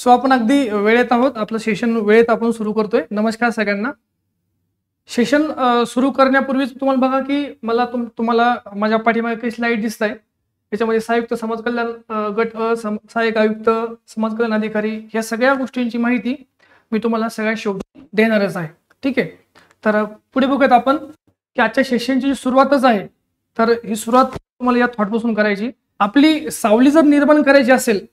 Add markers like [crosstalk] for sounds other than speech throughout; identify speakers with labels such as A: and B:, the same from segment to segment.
A: so आपण अगदी वेळेत आहोत आपलं सेशन वेळेत आपण सुरू करतोय नमस्कार सगळ्यांना सेशन सुरू करण्यापूर्वीच तुम्हाला बघा की मला तुम तुम्हाला माझ्या पाठीमागे काही स्लाईड दिसत आहे त्याच्यामध्ये सहायुक्त समाज कल्याण गट सहायक आयुक्त समाज कल्याण अधिकारी या सगळ्या गोष्टींची माहिती मी तुम्हाला सगळ्या शोध देणारच आहे ठीक आहे तर पुढे बघूयात आपण की आजच्या सेशनची जी सुरुवातच आहे तर ही सुरुवात तुम्हाला या थॉटपासून करायची आपली सावली जर निर्माण करायची असेल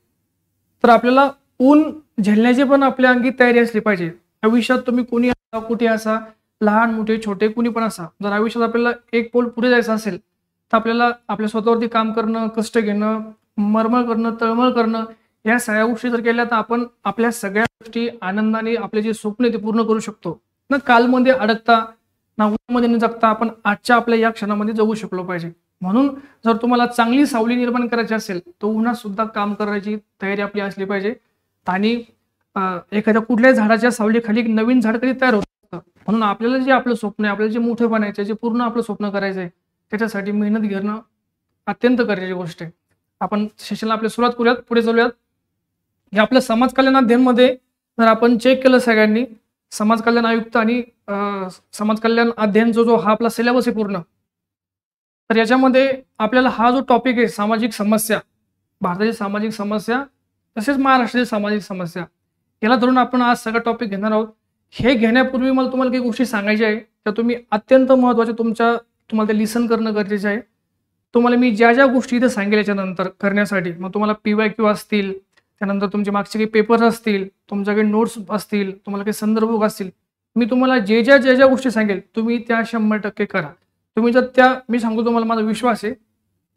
A: तर आपल्याला ऊन झेलण्याची पण आपल्या अंगी तयारी असली पाहिजे आयुष्यात तुम्ही कोणी असा कुठे असा लहान मोठे छोटे कुणी पण असा जर आयुष्यात आपल्याला एक पोल पुढे जायचं असेल तर आपल्याला आपल्या स्वतःवरती काम करणं कष्ट घेणं मरमळ करणं तळमळ करणं या सगळ्या गोष्टी जर केल्या तर आपण आपल्या सगळ्या गोष्टी आनंदाने आपले जे स्वप्न ते पूर्ण करू शकतो ना कालमध्ये अडकता ना उन्हामध्ये न जगता आपण आजच्या आपल्या या क्षणामध्ये जगू शकलो पाहिजे म्हणून जर तुम्हाला चांगली सावली निर्माण करायची असेल तर उन्हात सुद्धा काम करायची तयारी आपली असली पाहिजे आणि एखाद्या कुठल्याही झाडाच्या सावलीखाली एक नवीन झाड कधी तयार होतं म्हणून आपल्याला जे आपलं स्वप्न आहे आपल्याला जे मोठं बनायचं जे पूर्ण आपलं स्वप्न करायचं आहे त्याच्यासाठी मेहनत घेणं अत्यंत गरजेची गोष्ट आहे आपण सेशनला आपल्या सुरुवात करूयात पुढे चालूयात हे आपलं समाज कल्याण अध्ययनमध्ये जर आपण चेक केलं सगळ्यांनी समाज कल्याण आयुक्त आणि समाज कल्याण अध्ययन जो जो हा आपला सिलेबस आहे पूर्ण तर याच्यामध्ये आपल्याला हा जो टॉपिक आहे सामाजिक समस्या भारताची सामाजिक समस्या तसेच महाराष्ट्रातील सामाजिक समस्या याला धरून आपण आज सगळा टॉपिक घेणार आहोत हे घेण्यापूर्वी मला तुम्हाला काही गोष्टी सांगायच्या आहे त्या तुम्ही अत्यंत महत्त्वाच्या तुमच्या तुम्हाला ते लिसन करणं गरजेचं आहे तुम्हाला मी ज्या ज्या गोष्टी इथे सांगेल नंतर करण्यासाठी मग तुम्हाला पी वाय क्यू असतील त्यानंतर तुमचे मागचे काही पेपर असतील तुमच्याकडे नोट्स असतील तुम्हाला काही संदर्भ असतील मी तुम्हाला जे ज्या ज्या ज्या गोष्टी सांगेल तुम्ही त्या शंभर टक्के करा तुम्ही जर त्या मी सांगू तुम्हाला माझा विश्वास आहे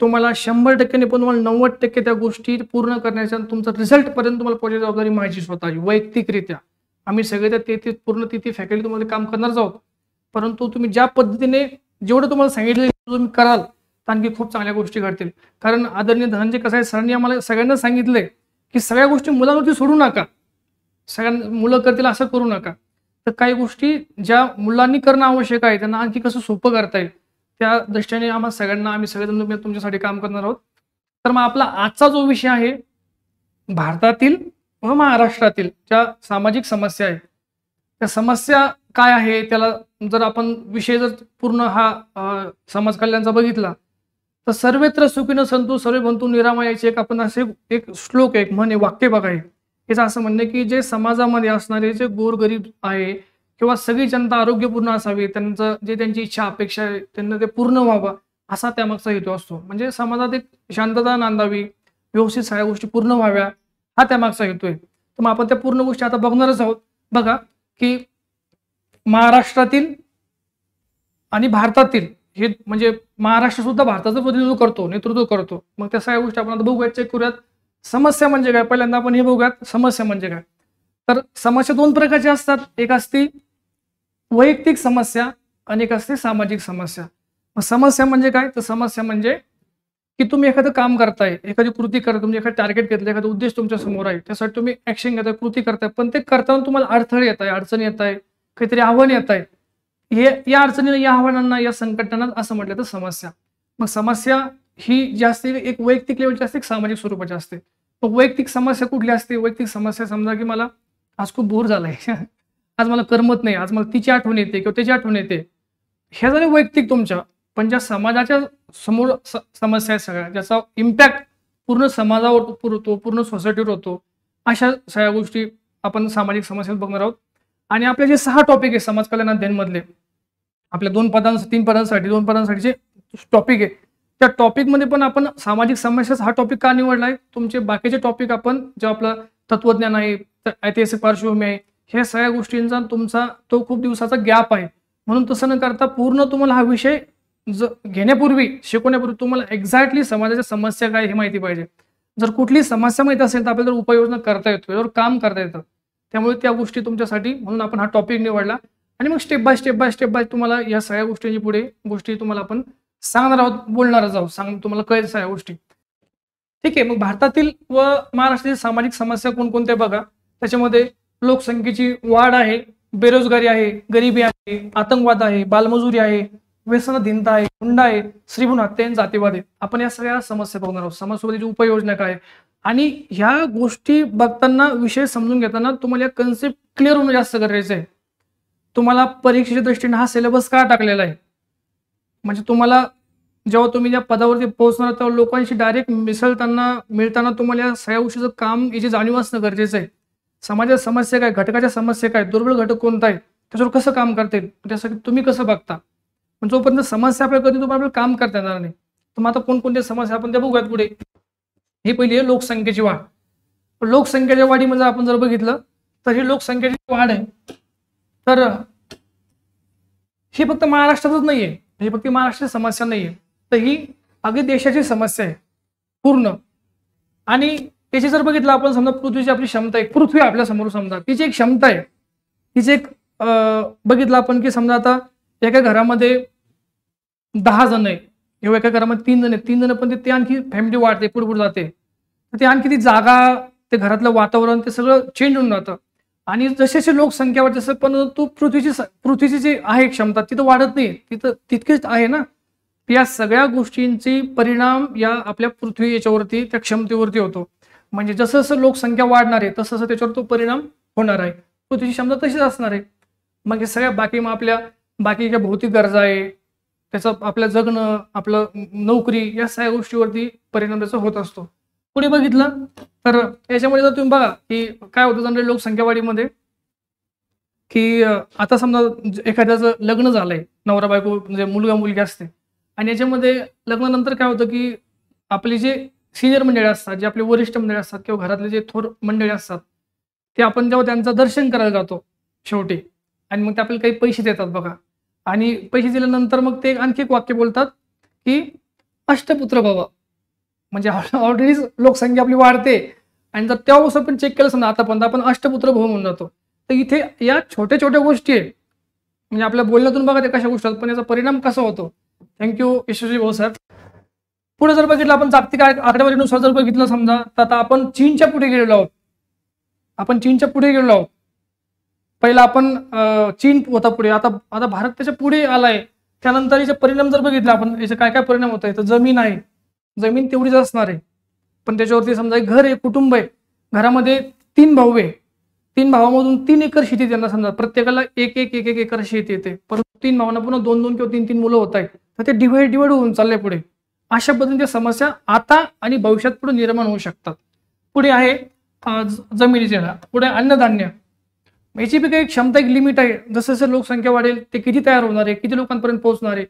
A: तुम्हाला शंभर टक्क्याने पण तुम्हाला नव्वद टक्के त्या गोष्टी पूर्ण करण्याच्या तुमचा रिझल्ट पर्यंत तुम्हाला पोहोचण्याची जबाबदारी माहिती स्वतः वैयक्तिकरित्या आम्ही सगळे त्या ते पूर्ण तिथे फॅकल्टी तुम्हाला काम करणारच आहोत परंतु तुम्ही ज्या पद्धतीने जेवढं तुम्हाला सांगितलं तुम्ही कराल तर आणखी खूप चांगल्या गोष्टी घडतील कारण आदरणीय धनंजय कसं आहे सरांनी आम्हाला सगळ्यांना सांगितलंय की सगळ्या गोष्टी मुलांवरती सोडू नका सगळ्यां मुलं करतील असं करू नका तर काही गोष्टी ज्या मुलांनी करणं आवश्यक आहे त्यांना आणखी कसं सोपं करता येईल त्या दृष्टीने आम्हाला सगळ्यांना आम्ही सगळे तुमच्यासाठी काम करणार आहोत तर मग आपला आजचा जो विषय आहे भारतातील व महाराष्ट्रातील ज्या सामाजिक समस्या आहेत त्या समस्या काय आहे त्याला जर आपण विषय जर पूर्ण हा समाज कल्याणचा बघितला तर सर्वत्र सुखीनं संतू सर्व बंतू निरामा एक आपण असे एक श्लोक एक म्हणे वाक्य बघा आहे याचं असं म्हणणे की जे समाजामध्ये असणारे जे गोरगरीब आहे किंवा सगळी जनता आरोग्यपूर्ण असावी त्यांचं जे त्यांची इच्छा अपेक्षा आहे त्यांना ते पूर्ण व्हावं असा त्यामागचा हेतू असतो म्हणजे समाजात एक शांतता नांदावी व्यवस्थित सगळ्या गोष्टी पूर्ण व्हाव्या हा त्यामागचा हेतू आहे तर मग आपण त्या पूर्ण गोष्टी आता बघणारच आहोत बघा की महाराष्ट्रातील आणि भारतातील हे म्हणजे महाराष्ट्र सुद्धा भारताचं प्रतिनिधित्व करतो नेतृत्व करतो मग त्या सगळ्या गोष्टी आपण आता बघूयात चेक करूयात समस्या म्हणजे काय पहिल्यांदा आपण हे बघूयात समस्या म्हणजे काय तर समस्या दोन प्रकारच्या असतात एक असते वैयक्तिक समस्या अनेक असते सामाजिक समस्या मग समस्या म्हणजे काय तर समस्या म्हणजे की तुम्ही एखादं काम करताय एखादी कृती करताय तुम्ही एखादं टार्गेट घेतलं एखादा उद्देश तुमच्या समोर आहे त्यासाठी तुम्ही ऍक्शन घेताय कृती करताय पण ते करताना तुम्हाला अडथळे येत आहे अडचण येत आहे काहीतरी आव्हान येत आहे हे या अडचणीला या आव्हानांना या संकटांना असं म्हटलं तर समस्या मग समस्या ही जास्त एक वैयक्तिक लेवलची असते सामाजिक स्वरूपाची असते मग वैयक्तिक समस्या कुठली असते वैयक्तिक समस्या समजा की मला आज खूप बोर झालाय आज मला करमत नाही आज मला तिची आठवण येते किंवा त्याची आठवण येते ह्या जरी वैयक्तिक तुमच्या पण ज्या समाजाच्या समोर समस्या आहेत सगळ्या ज्याचा इम्पॅक्ट पूर्ण समाजावर पुरतो पूर्ण सोसायटीवर होतो अशा सगळ्या गोष्टी आपण सामाजिक समस्या बघणार आहोत आणि आपले जे सहा टॉपिक आहे समाज कल्याण अध्ययनमधले आपल्या दोन पदांसाठी तीन पदांसाठी दोन पदांसाठी जे टॉपिक आहे त्या टॉपिकमध्ये पण आपण सामाजिक समस्याच हा टॉपिक का निवडला आहे तुमचे बाकीचे टॉपिक आपण जेव्हा आपलं तत्वज्ञान आहे ऐतिहासिक पार्श्वभूमी आहे ह्या सगळ्या गोष्टींचा तुमचा तो खूप दिवसाचा गॅप आहे म्हणून तसं न करता पूर्ण तुम्हाला हा विषय ज घेण्यापूर्वी शिकवण्यापूर्वी तुम्हाला एक्झॅक्टली समाजाच्या समस्या काय हे माहिती पाहिजे जर कुठली समस्या माहीत असेल तर आपल्याला उपाययोजना करता येतो काम करता येतं त्यामुळे त्या गोष्टी तुमच्यासाठी म्हणून आपण हा टॉपिक निवडला आणि मग step by step by step by तुम्हाला या सगळ्या गोष्टींची पुढे गोष्टी तुम्हाला आपण सांगणार आहोत बोलणारच आहोत सांग तुम्हाला कळेल सगळ्या गोष्टी ठीक आहे मग भारतातील व महाराष्ट्रातील सामाजिक समस्या कोणकोणत्या बघा त्याच्यामध्ये लोकसंख्येची वाढ आहे बेरोजगारी आहे गरिबी आहे आतंकवाद आहे बालमजुरी आहे व्यसनधीनता आहे हुंडा आहे श्रीभून हत्या जातीवाद आहे आपण या सगळ्या समस्या बघणार आहोत समाजसोबतीची म्हणजे उपाययोजना काय आणि ह्या गोष्टी बघताना विषय समजून घेताना तुम्हाला या कन्सेप्ट क्लिअर होणं जास्त गरजेचं आहे तुम्हाला परीक्षेच्या दृष्टीने हा सिलेबस का टाकलेला आहे म्हणजे तुम्हाला जेव्हा तुम्ही या पदावरती पोहोचणार तेव्हा लोकांशी डायरेक्ट मिसळताना मिळताना तुम्हाला या सगळ्या गोष्टीचं काम याची जाणीव असणं गरजेचं आहे समाजात समस्या काय घटकाच्या समस्या काय दुर्बल घटक कोणता आहे त्याच्यावर कसं काम करता येईल त्यासाठी तुम्ही कसं बघता पण जोपर्यंत समस्या आपल्याला कधी तुम्हाला काम करता येणार नाही तर मग आता कोणकोणत्या समस्या आपण त्या बघूयात पुढे हे पहिली आहे लोकसंख्येची वाढ लोकसंख्येच्या वाढीमध्ये आपण जर बघितलं तर ही लोकसंख्येची वाढ आहे तर ही फक्त महाराष्ट्रातच नाही आहे ही फक्त महाराष्ट्राची समस्या नाही आहे तर ही अगदी देशाची समस्या आहे पूर्ण आणि त्याची जर बघितलं आपण समजा पृथ्वीची आपली क्षमता आहे पृथ्वी आपल्या समोर समजा तिची एक क्षमता आहे तिचे एक बघितलं आपण की समजा आता एका घरामध्ये दहा जण आहे किंवा एका घरामध्ये तीन जण आहेत तीन जण पण ते आणखी फॅमिली वाढते पुढे जाते तर ते आणखी ती जागा ते घरातलं वातावरण ते सगळं चेंज होऊन जातं आणि जसे लोकसंख्या वाढते तसं पण तू पृथ्वीची पृथ्वीची जी आहे क्षमता ती तर वाढत नाही तिथं तितकीच आहे ना या सगळ्या गोष्टींची परिणाम या आपल्या पृथ्वी याच्यावरती त्या क्षमतेवरती होतो म्हणजे जसं जसं लोकसंख्या वाढणार आहे तसं त्याच्यावर तो परिणाम होणार आहे तो त्याची क्षमता तशीच असणार आहे मग हे सगळ्या बाकी मग आपल्या बाकीच्या भौतिक गरजा आहे त्याचं आपलं जगणं आपलं नोकरी या सगळ्या गोष्टीवरती परिणाम त्याचा होत असतो पुढे बघितलं तर याच्यामध्ये जर तुम्ही बघा की काय होतं लोकसंख्या वाढीमध्ये की आता समजा एखाद्याचं लग्न झालंय नवरा बायको म्हणजे मुलगा मुलगी असते आणि याच्यामध्ये लग्नानंतर काय होतं की आपले जे सिनियर मंडळी असतात जे आपले वरिष्ठ मंडळी असतात किंवा घरातले जे थोर मंडळी असतात ते आपण जेव्हा त्यांचं दर्शन करायला जातो शेवटी आणि मग ते आपल्याला काही पैसे देतात बघा आणि पैसे दिल्यानंतर मग ते आणखी एक वाक्य बोलतात की अष्टपुत्र बाबा म्हणजे ऑलरेडी [laughs] लोकसंख्या आपली वाढते आणि जर त्यापासून आपण चेक केलं समजा आतापर्यंत आपण अष्टपुत्र भाऊ म्हणून जातो तर इथे या छोट्या छोट्या गोष्टी आहेत म्हणजे आपल्या बोलण्यातून बघा ते कशा गोष्टी पण याचा परिणाम कसा होतो थँक्यू यशस्वी भाऊ सर पुढे जर बघितलं आपण जागतिक आकडेवारीनुसार जर बघितलं समजा तर आता आपण चीनच्या पुढे गेलेलो आहोत आपण चीनच्या पुढे गेलो आहोत पहिला आपण चीन होता पुढे आता आता भारत त्याच्या पुढे आलाय त्यानंतर याचे परिणाम जर बघितला आपण याचे काय काय परिणाम होत आहे तर जमीन आहे जमीन तेवढीच असणार आहे पण त्याच्यावरती समजा घर आहे कुटुंब आहे घरामध्ये तीन भाऊ आहे तीन भावामधून तीन एकर शेती त्यांना समजा प्रत्येकाला एक एक एक एक एकर शेती येते परंतु तीन भावांना पुन्हा दोन दोन किंवा तीन तीन मुलं होत आहेत तर ते डिवाइड डिवाइड होऊन चालले पुढे अशा पद्धतीच्या समस्या आता आणि भविष्यात पुढे निर्माण होऊ शकतात पुढे आहे जमिनीचे पुढे अन्नधान्य याची बी एक क्षमता एक लिमिट आहे जसं जसं लोकसंख्या वाढेल ते किती तयार होणार आहे किती लोकांपर्यंत पोहोचणार आहे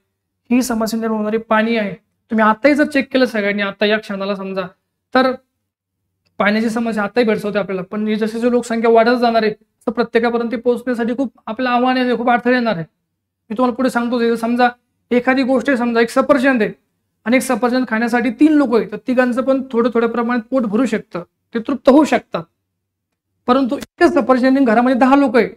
A: ही समस्या निर्माण होणारी पाणी आहे तुम्ही आताही जर चेक केलं सगळ्यांनी आता या क्षणाला समजा तर पाण्याची समस्या आताही होते आपल्याला पण जसे जसं लोकसंख्या वाढत जाणार आहे तर प्रत्येकापर्यंत पोहोचण्यासाठी खूप आपलं आव्हान आहे खूप अडथळे येणार आहे मी तुम्हाला पुढे सांगतो समजा एखादी गोष्ट समजा एक सफरचंद आहे अनेक सफरचंद खाण्यासाठी तीन लोक तर तिघांचं पण थोडं थोड्या प्रमाणात पोट भरू शकतं ते तृप्त होऊ शकतात परंतु एकच सफरचंद घरामध्ये दहा लोक आहेत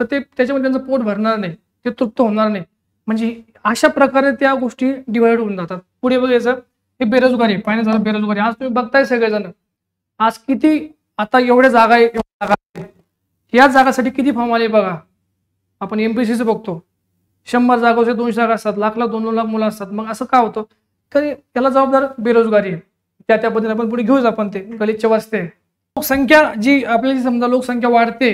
A: तर ते त्याच्यामध्ये त्यांचं पोट भरणार नाही ते तृप्त होणार नाही म्हणजे अशा प्रकारे त्या गोष्टी डिवाइड होऊन जातात पुढे बघायचं हे बेरोजगारी पाहिजे झालं बेरोजगारी आज तुम्ही बघताय सगळेजण आज किती आता एवढ्या जागा आहे या जागासाठी किती फॉर्म आले बघा आपण एमपीसीचं बघतो शंभर जागा दोनशे जागा असतात लाखला दोन दोन लाख मुलं असतात मग असं का होतं तर त्याला जबाबदार बेरोजगारी आहे त्या त्या पद्धतीने आपण पुढे घेऊच आपण ते गलिच्छ वाचते लोकसंख्या जी आपल्याला समजा लोकसंख्या वाढते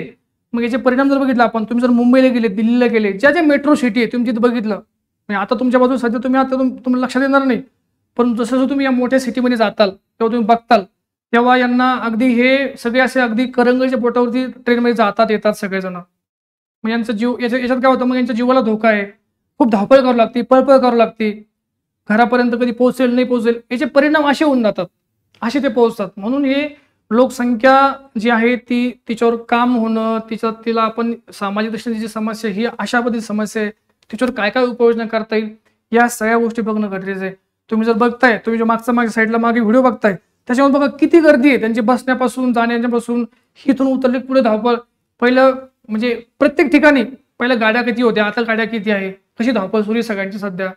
A: मग याचे परिणाम जर बघितला आपण तुम्ही जर मुंबईला गेले दिल्लीला गेले ज्या ज्या मेट्रो सिटी आहे तुम्ही तिथे बघितलं म्हणजे आता तुमच्या बाजूला सध्या तुम्ही आता तुम्हाला लक्षात येणार नाही पण जसं जसं तुम्ही या मोठ्या सिटीमध्ये जाताल तेव्हा तुम्ही बघताल तेव्हा यांना अगदी हे सगळे असे अगदी करंगळीच्या बोटावरती ट्रेनमध्ये जातात येतात सगळेजण मग यांचं जीव याच्या याच्यात काय होतं मग यांच्या जीवाला धोका आहे खूप धावपळ करावी लागते पळपळ करावी लागते घरापर्यंत कधी पोहोचेल नाही पोहोचेल याचे परिणाम असे होऊन जातात असे ते पोहोचतात म्हणून हे लोकसंख्या जी आहे ती तिच्यावर काम होणं तिच्या तिला आपण सामाजिक दृष्टीने जी समस्या ही अशा पद्धती समस्या आहे तिच्यावर काय काय उपयोजना करता येईल या सगळ्या गोष्टी बघणं गरजेचं आहे तुम्ही जर बघताय तुम्ही जे मागच्या मागे साईडला मागे व्हिडिओ बघताय त्याच्यामध्ये बघा किती गर्दी आहे त्यांची बसण्यापासून जाण्यापासून इथून उतरले पुढे धावपळ पहिलं म्हणजे प्रत्येक ठिकाणी पहिल्या गाड्या किती होत्या आता गाड्या किती आहे कशी धावपळ सुरू आहे सगळ्यांची सध्या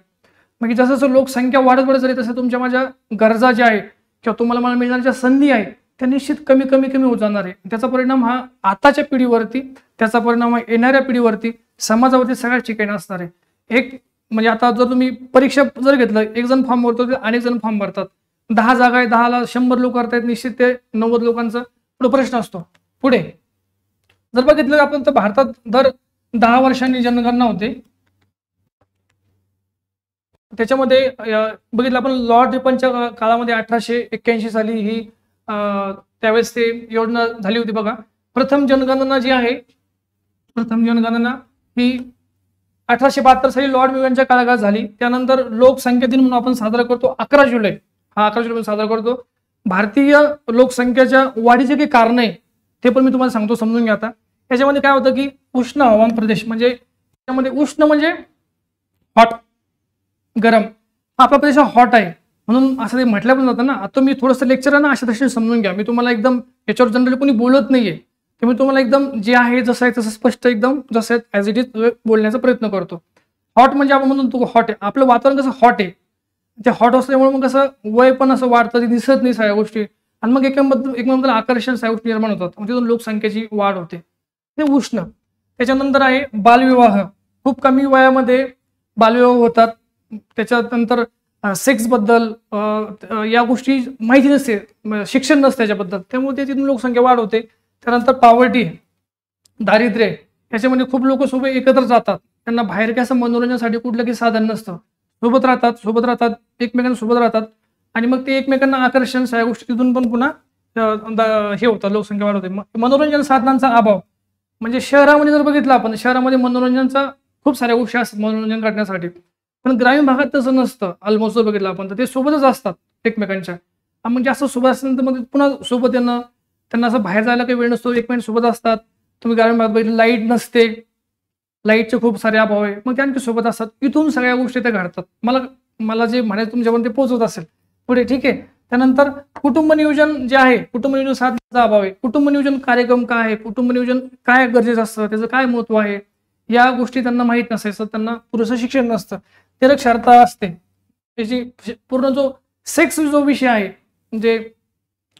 A: म्हणजे जसं जसं लोकसंख्या वाढत वाढत झाली तसं तुमच्या माझ्या गरजा ज्या आहेत किंवा तुम्हाला मला मिळणार ज्या संधी आहेत त्या निश्चित कमी कमी कमी होत जाणार आहे त्याचा परिणाम हा आताच्या पिढीवरती त्याचा परिणाम हा येणाऱ्या पिढीवरती समाजावरती सगळ्यात ठिकाणी असणार आहे एक म्हणजे आता जर तुम्ही परीक्षा जर घेतलं एक जण फॉर्म भरतो तर अनेक जण फॉर्म भरतात दहा जागा आहे दहाला शंभर लोक करतायत निश्चित ते नव्वद लोकांचा पुढे प्रश्न असतो पुढे जर बघितलं आपण तर भारतात दर दहा वर्षांनी जनगणना होते त्याच्यामध्ये बघितलं आपण लॉर्ड रिपनच्या काळामध्ये अठराशे एक्क्याऐंशी साली ही त्यावेळेस ते योजना झाली होती बघा प्रथम जनगणना जी आहे प्रथम जनगणना ही अठराशे बहात्तर साली लॉर्ड मिव्यांच्या काळात झाली त्यानंतर लोकसंख्या दिन म्हणून आपण साजरा करतो अकरा जुलै हा अकरा जुलै साजरा करतो भारतीय लोकसंख्येच्या वाढीचे काही कारण आहे ते पण मी तुम्हाला सांगतो समजून घ्या आता त्याच्यामध्ये काय होतं की उष्ण हवामान प्रदेश म्हणजे त्यामध्ये उष्ण म्हणजे हॉट गरम आपला प्रदेश हॉट आहे म्हणून असं ते म्हटलं पण जातं ना आता मी थोडंसं लेक्चर आहे ना अशा दृष्टीने समजून घ्या मी तुम्हाला एकदम याच्यावर जनरली कोणी बोलत नाहीये तर मी तुम्हाला एकदम जे आहे जसं आहे तसं स्पष्ट एकदम जसं आहे ॲज इट इज बोलण्याचा प्रयत्न करतो हॉट म्हणजे आपण म्हणून तू हॉट आहे आपलं वातावरण कसं हॉट आहे ते हॉट असल्यामुळे मग कसं वय पण असं वाढतं ते दिसत नाही सगळ्या गोष्टी आणि मग एकाबद्दल एकमेकांबद्दल आकर्षण सगळ्या गोष्टी निर्माण होतात म्हणजे लोकसंख्येची वाढ होते ते उष्ण त्याच्यानंतर आहे बालविवाह खूप कमी वयामध्ये बालविवाह होतात त्याच्यानंतर बद्दल या गोष्टी माहिती नसते शिक्षण नसते त्याच्याबद्दल त्यामुळे ते तिथून लोकसंख्या वाढ होते त्यानंतर पॉवर्टी दारिद्र्य याच्यामध्ये खूप लोक सोबत एकत्र जातात त्यांना बाहेर काय असं मनोरंजनासाठी कुठलं काही साधन नसतं सोबत राहतात सोबत राहतात एकमेकांना सोबत राहतात आणि मग ते एकमेकांना आकर्षण या गोष्टी तिथून पण पुन्हा हे होतं लोकसंख्या वाढवते होते मनोरंजन साधनांचा अभाव म्हणजे शहरामध्ये जर बघितलं आपण शहरामध्ये मनोरंजनचा खूप साऱ्या गोष्टी असतात मनोरंजन करण्यासाठी पण ग्रामीण भागात तसं नसतं ऑलमोस्ट बघितलं आपण तर ते सोबतच असतात एकमेकांच्या म्हणजे असं सोबत असल्यानंतर मग पुन्हा सोबत येणं त्यांना असं बाहेर जायला काही वेळ नसतो एकमेकांच्या सोबत असतात तुम्ही ग्रामीण भागात बघितलं लाईट नसते लाईटचे खूप सारे अभाव आहे मग त्यांच्या सोबत असतात इथून सगळ्या गोष्टी त्या घडतात मला मला जे म्हणायचं तुमच्यापर्यंत ते पोहोचत असेल पुढे ठीक आहे त्यानंतर कुटुंब नियोजन जे आहे कुटुंब नियोजन साधण्याचा अभाव आहे कुटुंब नियोजन कार्यक्रम काय आहे कुटुंब नियोजन काय गरजेचं असतं त्याचं काय महत्व आहे या गोष्टी त्यांना माहीत नसायचं त्यांना पुरेसं शिक्षण नसतं निरक्षरता असते त्याची पूर्ण जो सेक्स जो विषय आहे म्हणजे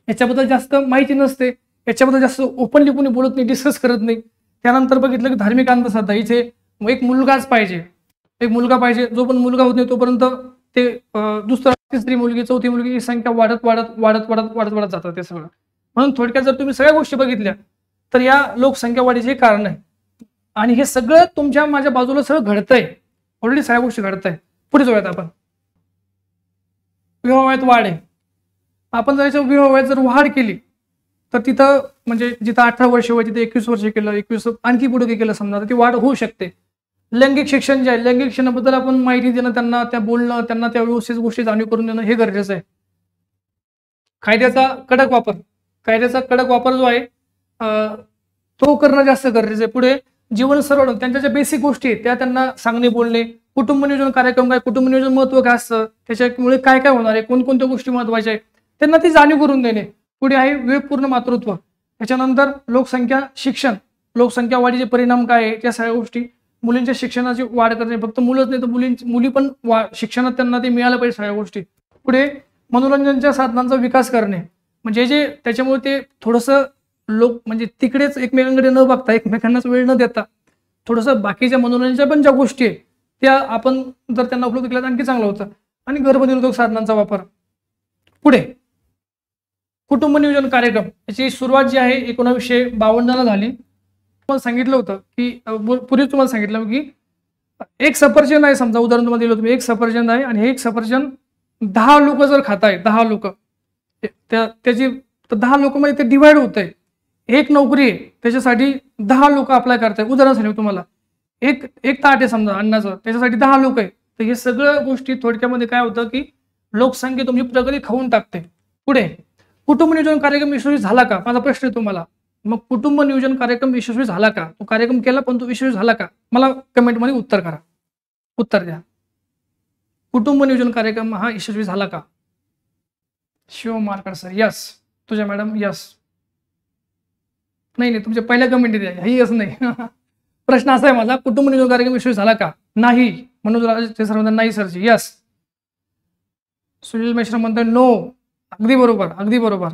A: याच्याबद्दल जास्त माहिती नसते याच्याबद्दल जास्त ओपनली कोणी बोलत नाही डिस्कस करत नाही त्यानंतर बघितलं की धार्मिक अंधश्रद्धा इथे एक मुलगाच पाहिजे एक मुलगा पाहिजे जो पण मुलगा होत नाही तोपर्यंत ते दुसरा तिसरी मुलगी चौथी मुलगी ही संख्या वाढत वाढत वाढत वाढत वाढत वाढत जातात ते सगळं म्हणून थोडक्यात जर तुम्ही सगळ्या गोष्टी बघितल्या तर या लोकसंख्या वाढीचे कारण आहे आणि हे सगळं तुमच्या माझ्या बाजूला सगळं घडतंय ऑलरेडी सगळ्या गोष्टी घडत आहे पुढे जाऊयात आपण विवाह वाढ आहे आपण जर विवाह वयात जर वाढ केली तर तिथं म्हणजे जिथं अठरा वर्ष वय तिथे एकवीस वर्ष केलं एकवीस आणखी पुढे केलं समजा ती वाढ होऊ शकते लैंगिक शिक्षण जे आहे लैंगिक शिक्षणाबद्दल आपण माहिती देणं त्यांना त्या बोलणं त्यांना त्या व्यवस्थित गोष्टी जाणीव करून देणं हे गरजेचं आहे कायद्याचा कडक वापर कायद्याचा कडक वापर जो आहे तो करणं जास्त गरजेचं आहे पुढे जीवन सरळ त्यांच्या ज्या बेसिक गोष्टी आहेत त्या त्यांना सांगणे बोलणे कुटुंब नियोजन कार्यक्रम काय कुटुंब नियोजन महत्व काय असतं त्याच्यामुळे काय काय होणार आहे कोणकोणत्या गोष्टी महत्वाच्या आहेत त्यांना ती जाणीव करून देणे पुढे आहे वेगपूर्ण मातृत्व त्याच्यानंतर लोकसंख्या शिक्षण लोकसंख्या वाढीचे परिणाम काय आहे त्या सगळ्या गोष्टी मुलींच्या शिक्षणाची वाढ करणे फक्त मुलंच नाही तर मुलींची मुली पण शिक्षणात त्यांना ते मिळालं पाहिजे सगळ्या गोष्टी पुढे मनोरंजनच्या साधनांचा विकास करणे म्हणजे जे त्याच्यामुळे ते थोडंसं लोक म्हणजे तिकडेच एकमेकांकडे न बघता एकमेकांनाच वेळ न देता थोडस बाकीच्या मनोरंजनाच्या पण ज्या गोष्टी आहेत त्या आपण जर त्यांना उपलब्ध केल्या तर आणखी चांगलं होतं आणि गर्भनिरोधक साधनांचा वापर पुढे कुटुंब नियोजन कार्यक्रम याची सुरुवात जी आहे एकोणविशे बावन्नला झाली तुम्हाला सांगितलं होतं की पूर्वी तुम्हाला सांगितलं की एक सफरचंद आहे समजा उदाहरण तुम्हाला दिलं तुम्ही एक सफरचंद आहे आणि हे एक सफरचंद दहा लोक जर खात आहे दहा लोक त्याची तर दहा लोक म्हणजे ते डिवाइड होत आहे एक नोकरी आहे त्याच्यासाठी दहा लोक अप्लाय करतात उदाहरण सांगू तुम्हाला एक एक ताट आहे समजा अन्नाचं त्याच्यासाठी दहा लोक आहे तर हे सगळं गोष्टी थोडक्यामध्ये काय होतं की लोकसंख्या तुमची प्रगती खाऊन टाकते पुढे कुटुंब नियोजन कार्यक्रम यशस्वी झाला का माझा प्रश्न आहे तुम्हाला मग कुटुंब नियोजन कार्यक्रम यशस्वी झाला का तो कार्यक्रम केला पण तो यशस्वी झाला का मला कमेंटमध्ये उत्तर करा उत्तर द्या कुटुंब नियोजन कार्यक्रम हा यशस्वी झाला का शिव मारकर सर यस तुझ्या मॅडम यस नाही नाही तुमच्या पहिल्या कमेंट द्या ही असं नाही [laughs] प्रश्न असा आहे माझा कुटुंब नियोजन कार्यक्रम यशस्वी झाला का नाही मनोज राजे सर नाही सरजी यस सुनील मिश्रा म्हणतात नो अगदी बरोबर अगदी बरोबर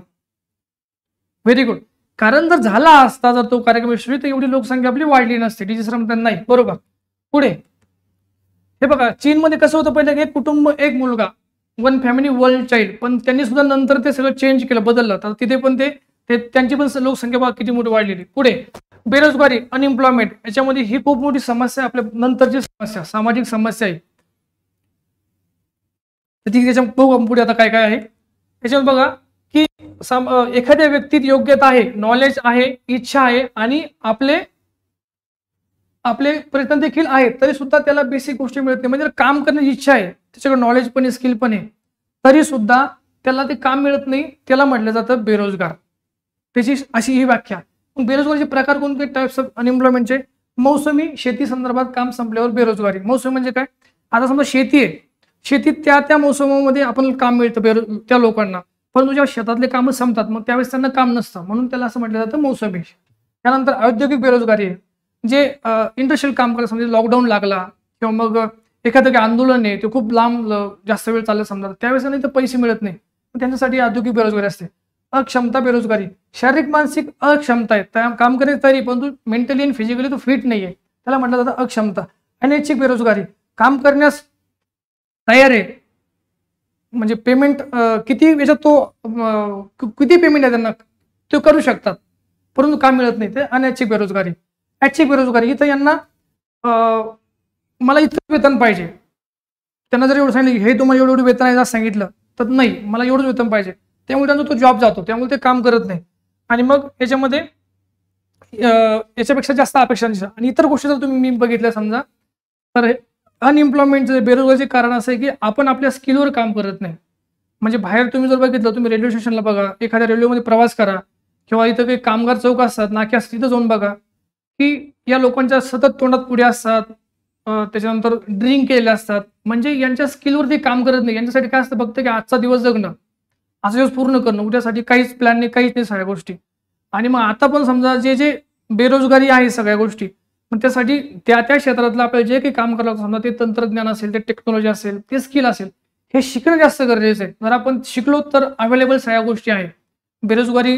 A: व्हेरी गुड कारण जर झाला असता जर तो कार्यक्रम यशस्वी तर एवढी लोकसंख्या आपली वाढली नसते डी सर म्हणतात नाही बरोबर पुढे हे बघा चीनमध्ये कसं होतं पहिले एक कुटुंब एक मुलगा वन फॅमिली वन चाइल्ड पण त्यांनी सुद्धा नंतर ते सगळं चेंज केलं बदललं तर तिथे पण ते ते त्यांची पण लोकसंख्या किती मोठी वाढलेली पुढे बेरोजगारी अनएम्प्लॉयमेंट याच्यामध्ये ही खूप मोठी समस्या आपल्या नंतरची समस्या सामाजिक समस्या आहे त्याच्या बघू पुढे आता काय काय आहे त्याच्यावर बघा की एखाद्या व्यक्तीत योग्यता आहे नॉलेज आहे इच्छा आहे आणि आपले आपले प्रयत्न देखील आहेत तरी सुद्धा त्याला बेसिक गोष्टी मिळत नाही म्हणजे काम करण्याची इच्छा आहे त्याच्याकडे नॉलेज पण आहे स्किल पण आहे तरी सुद्धा त्याला ते काम मिळत नाही त्याला म्हटलं जातं बेरोजगार त्याची अशी ही व्याख्या बेरोजगारीचे प्रकार कोणते टाइप्स ऑफ अनएम्प्लॉयमेंटचे मौसमी शेती संदर्भात काम संपल्यावर बेरोजगारी मौसमी म्हणजे काय आता समजा शेती आहे शेतीत त्या त्या मौसमामध्ये आपण काम मिळतं बेरो त्या लोकांना परंतु जेव्हा शेतातले कामं संपतात मग त्यावेळेस त्यांना काम नसतं म्हणून त्याला असं म्हटलं जातं मौसमी त्यानंतर औद्योगिक बेरोजगारी आहे जे इंडस्ट्रियल काम करत समजा लॉकडाऊन लागला किंवा मग एखादं काही आंदोलन आहे ते खूप लांब जास्त वेळ चाललं समजा त्यावेळेस त्यांना तर पैसे मिळत नाही त्यांच्यासाठी औद्योगिक बेरोजगारी असते अक्षमता बेरोजगारी शारीरिक मानसिक अक्षमता आहे काम करेल तरी परंतु मेंटली आणि फिजिकली तो फिट नाही आहे त्याला म्हटलं जातं अक्षमता अनैच्छिक बेरोजगारी काम करण्यास तयार आहे म्हणजे पेमेंट किती याच्यात तो किती पेमेंट आहे त्यांना ते करू शकतात परंतु काम मिळत नाही ते अनैच्छिक बेरोजगारी ऐच्छिक बेरोजगारी इथं यांना मला इथं वेतन पाहिजे त्यांना जर एवढं सांगितलं हे तुम्हाला एवढं एवढं वेतन आहे सांगितलं तर नाही मला एवढंच वेतन पाहिजे त्यामुळे त्यांचा तो जॉब जातो त्यामुळे ते काम करत नाही आणि मग याच्यामध्ये याच्यापेक्षा जास्त अपेक्षांच्या आणि इतर गोष्टी जर तुम्ही मी बघितल्या समजा तर अनएम्प्लॉयमेंटचं बेरोजगारीचे कारण असं आहे की आपण आपल्या स्किलवर काम करत नाही म्हणजे बाहेर तुम्ही जर बघितलं तुम्ही रेल्वे स्टेशनला बघा एखाद्या रेल्वेमध्ये प्रवास करा किंवा इथं काही कामगार चौक असतात नाके असतात तिथं जाऊन बघा की या लोकांच्या सतत तोंडात पुढे असतात त्याच्यानंतर ड्रिंक केलेले असतात म्हणजे यांच्या स्किलवरती काम करत नाही यांच्यासाठी काय असतं फक्त की आजचा दिवस जगणं असं दिवस पूर्ण करणं उद्यासाठी काहीच प्लॅन नाही काहीच नाही सगळ्या गोष्टी आणि मग आता पण समजा जे जे बेरोजगारी आहे सगळ्या गोष्टी मग त्यासाठी त्या त्या क्षेत्रातलं आपल्याला जे काही काम करायला समजा ते तंत्रज्ञान असेल ते टेक्नॉलॉजी असेल ते स्किल असेल हे शिकणं जास्त गरजेचं आहे जर आपण शिकलो तर अवेलेबल सगळ्या गोष्टी आहे बेरोजगारी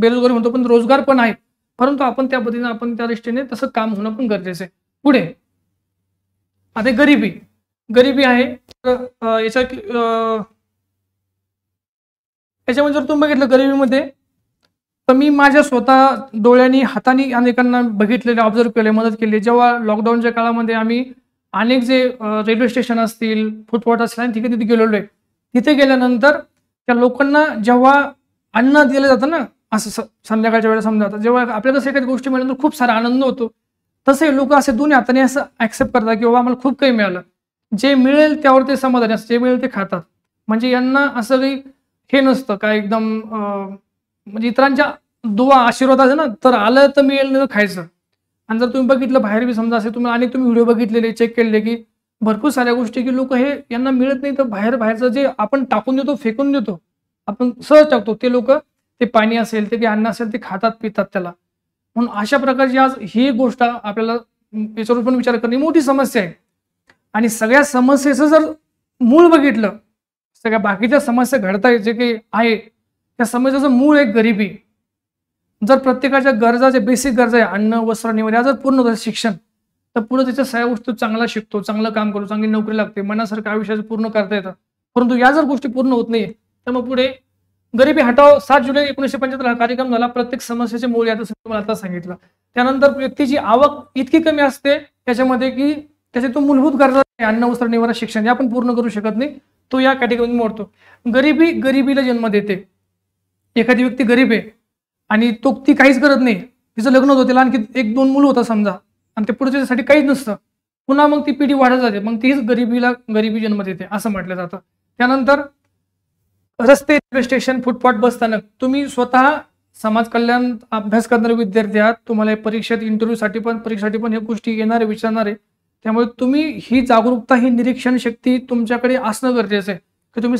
A: बेरोजगारी म्हणतो पण रोजगार पण आहे परंतु आपण त्या पद्धतीने आपण त्या दृष्टीने तसं काम होणं पण गरजेचं आहे पुढे आता गरिबी गरिबी आहे तर याच्या त्याच्यामध्ये जर तुम्ही बघितलं गरिबीमध्ये तर मी माझ्या स्वतः डोळ्यांनी हाताने अनेकांना बघितलेले ऑब्झर्व केले मदत केली जेव्हा लॉकडाऊनच्या काळामध्ये आम्ही अनेक जे रेल्वे स्टेशन असतील फुटपाथ असतील आणि तिथे तिथे गेलेलो आहे तिथे गेल्यानंतर त्या लोकांना जेव्हा अन्न दिलं जातं ना असं संध्याकाळच्या वेळेला समजा जेव्हा आपल्याला कसं एखादी गोष्टी मिळाल्यानंतर खूप सारा आनंद होतो तसे लोक असे दोन्ही हाताने असं ऍक्सेप्ट करतात की बाबा आम्हाला खूप काही मिळालं जे मिळेल त्यावर ते समाधानी असतं जे मिळेल ते खातात म्हणजे यांना असं काही हे नसतं काय एकदम म्हणजे इतरांच्या दुवा आशीर्वाद आहे ना तर आलं तर मिळेल ना खायचं आणि जर तुम्ही बघितलं बाहेर बी समजा असेल तुम्ही आणि तुम्ही व्हिडिओ बघितलेले चेक केले की भरपूर साऱ्या गोष्टी की लोक हे यांना मिळत नाही तर बाहेर बाहेरचं जे आपण टाकून देतो फेकून देतो आपण सहज टाकतो ते लोक ते पाणी असेल ते अन्न असेल ते खातात पितात त्याला म्हणून अशा प्रकारची आज ही गोष्ट आपल्याला याच्यावर पण विचार करणे मोठी समस्या आहे आणि सगळ्या समस्येचं जर मूळ बघितलं सगळ्या बाकीच्या समस्या घडता जे काही आहे त्या समस्याचं मूळ एक गरिबी जर प्रत्येकाच्या गरजा जे बेसिक गरजा आहे अन्न वस्त्र या जर पूर्ण शिक्षण तर पुढे त्याच्या सगळ्या गोष्टी चांगला शिकतो चांगलं काम करतो चांगली नोकरी लागते मनासारखं आयुष्याचं पूर्ण करता येतं परंतु या जर गोष्टी पूर्ण होत नाही तर मग पुढे गरिबी हटाव सात जुलै एकोणीशे पंच्याहत्तर हा कार्यक्रम झाला प्रत्येक समस्येचे मूळ तसं तुम्हाला आता सांगितलं त्यानंतर व्यक्तीची आवक इतकी कमी असते त्याच्यामध्ये की त्याचे तो मूलभूत गरजा अन्न वस्त्र निवारा शिक्षण या पण पूर्ण करू शकत नाही तो या कॅटेगरी मोडतो गरिबी गरिबीला जन्म देते एखादी व्यक्ती गरीब आहे आणि तो ती काहीच करत नाही तिचं लग्न होतं त्याला आणखी एक दोन मुलं होता समजा आणि ते पुढच्या त्याच्यासाठी काहीच नसतं पुन्हा मग ती पिढी वाढत जाते मग तीच गरिबीला गरिबी जन्म देते असं म्हटलं जातं त्यानंतर रस्ते रेल्वे स्टेशन फुटपाथ बसताना तुम्ही स्वतः समाज कल्याण अभ्यास करणारे विद्यार्थी आहात तुम्हाला परीक्षेत इंटरव्ह्यूसाठी पण परीक्षेसाठी पण हे गोष्टी येणारे विचारणारे त्यामुळे तुम्ही ही जागरूकता ही निरीक्षण शक्ती तुमच्याकडे असणं गरजेचं आहे की तुम्ही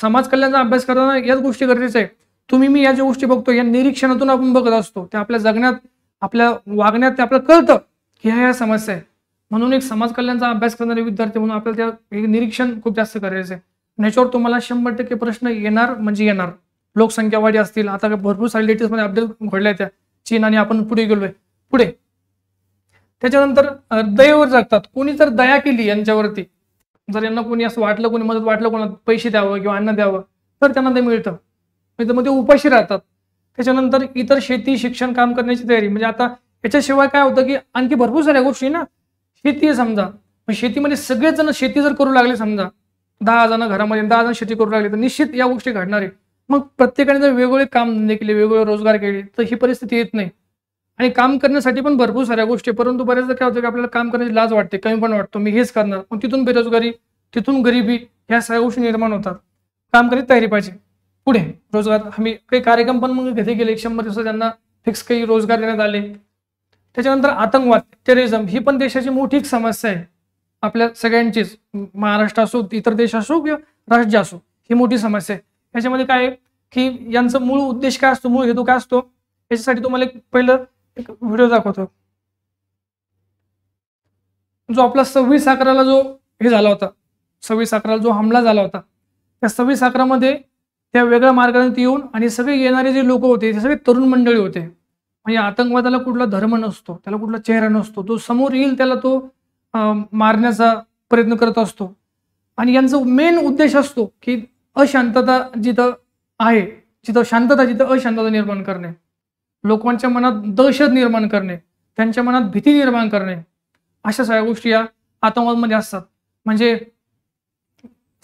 A: समाज कल्याणचा अभ्यास करताना याच गोष्टी गरजेचं आहे तुम्ही मी या ज्या गोष्टी बघतो या निरीक्षणातून आपण बघत असतो त्या आपल्या जगण्यात आपल्या वागण्यात ते आपल्याला कळतं की ह्या ह्या समस्या आहे म्हणून एक समाज कल्याणचा अभ्यास करणारे विद्यार्थी म्हणून आपल्याला त्या निरीक्षण खूप जास्त करायचं आहे नेचर तुम्हाला शंभर टक्के प्रश्न येणार म्हणजे येणार लोकसंख्या वाढी असतील आता भरपूर सारी मध्ये अपडेट घडल्या त्या चीन आणि आपण पुढे गेलोय पुढे त्याच्यानंतर दयेवर जगतात कोणी जर दया केली यांच्यावरती जर यांना कोणी असं वाटलं कोणी मदत वाटलं कोणाला पैसे द्यावं किंवा अन्न द्यावं तर त्यांना ते मिळतं म्हणजे मग ते उपाशी राहतात त्याच्यानंतर इतर शेती शिक्षण काम करण्याची तयारी म्हणजे आता याच्याशिवाय काय होतं की आणखी भरपूर साऱ्या गोष्टी ना शेती आहे समजा मग शेतीमध्ये सगळेच जण शेती जर करू लागले समजा दहा जण घरामध्ये दहा जण शेती करू लागले तर निश्चित या गोष्टी घडणार आहे मग प्रत्येकाने जर वेगवेगळे काम धंदे केले वेगवेगळे रोजगार केले तर ही परिस्थिती येत नाही आणि काम करण्यासाठी पण भरपूर साऱ्या गोष्टी परंतु बऱ्याचदा काय होतं की आपल्याला काम करण्याची लाज वाटते कमी पण वाटतो मी हेच करणार पण तिथून बेरोजगारी तिथून गरिबी ह्या सगळ्या गोष्टी निर्माण होतात काम करीत तयारी पाहिजे पुढे रोजगार हमी काही कार्यक्रम पण मग घेते गेले शंभर दिवस त्यांना फिक्स काही रोजगार देण्यात आले त्याच्यानंतर आतंकवाद टेरिझम ही पण देशाची मोठी समस्या आहे आपल्या सगळ्यांचीच महाराष्ट्र असो इतर देश असो किंवा राज्य असो ही मोठी समस्या आहे याच्यामध्ये काय की यांचा मूळ उद्देश काय असतो मूळ हेतू काय असतो याच्यासाठी तुम्हाला पहिलं व्हिडिओ दाखवतो जो आपला सव्वीस अकराला जो हे झाला होता सव्वीस अकराला जो हमला झाला होता त्या सव्वीस अकरामध्ये त्या वेगळ्या मार्गाने येऊन आणि सगळे येणारे जे लोक होते ते सगळे तरुण मंडळी होते म्हणजे आतंकवादाला कुठला धर्म नसतो त्याला कुठला चेहरा नसतो तो समोर येईल त्याला तो मारण्याचा प्रयत्न करत असतो आणि यांचा मेन उद्देश असतो की अशांतता जिथं आहे जिथं शांतता जिथं अशांतता निर्माण करणे लोकांच्या मनात दहशत निर्माण करणे त्यांच्या मनात भीती निर्माण करणे अशा सगळ्या गोष्टी या आतंकवादमध्ये असतात म्हणजे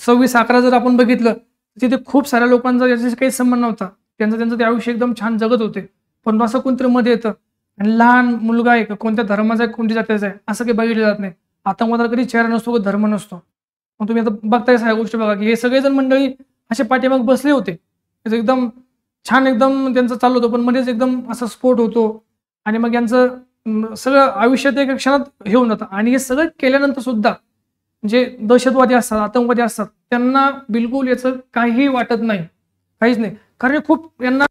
A: सव्वीस अकरा जर आपण बघितलं तिथे खूप साऱ्या लोकांचा याच्याशी काही संबंध नव्हता त्यांचं त्यांचं ते आयुष्य एकदम छान जगत होते पण असं कोणतरी मध्ये येतं आणि लहान मुलगा आहे का कोणत्या धर्माचा आहे कोणत्या जातीचा आहे असं काही बघितलं जात नाही आतंकवादाला कधी चेहरा नसतो धर्म नसतो मग तुम्ही आता बघताय सगळ्या गोष्टी बघा की हे सगळेजण मंडळी असे पाठीमाग बसले होते एकदम छान एकदम त्यांचं चाललं होतं पण मध्येच एकदम असा स्फोट होतो आणि मग यांचं सगळं आयुष्यात एका क्षणात हे होऊन जातं आणि हे सगळं केल्यानंतर सुद्धा जे दहशतवादी असतात आतंकवादी असतात त्यांना बिलकुल याचं काहीही वाटत नाही काहीच नाही कारण खूप यांना